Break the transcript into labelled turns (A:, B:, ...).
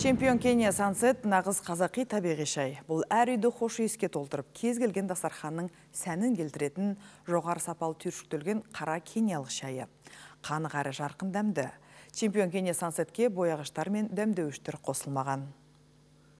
A: Чемпион Кения сансет нағыз қазақи табиғи шай. Бұл әр үйді хош еске толтырып, кез келген дастарханның сәнін келтіретін жоғары сапалы түршіктілген қара кениялық шайы. Қаны қары жарқын дәмді. Чемпион Кения сансетке бояғыштар мен дәмдеуіштер қосылмаған.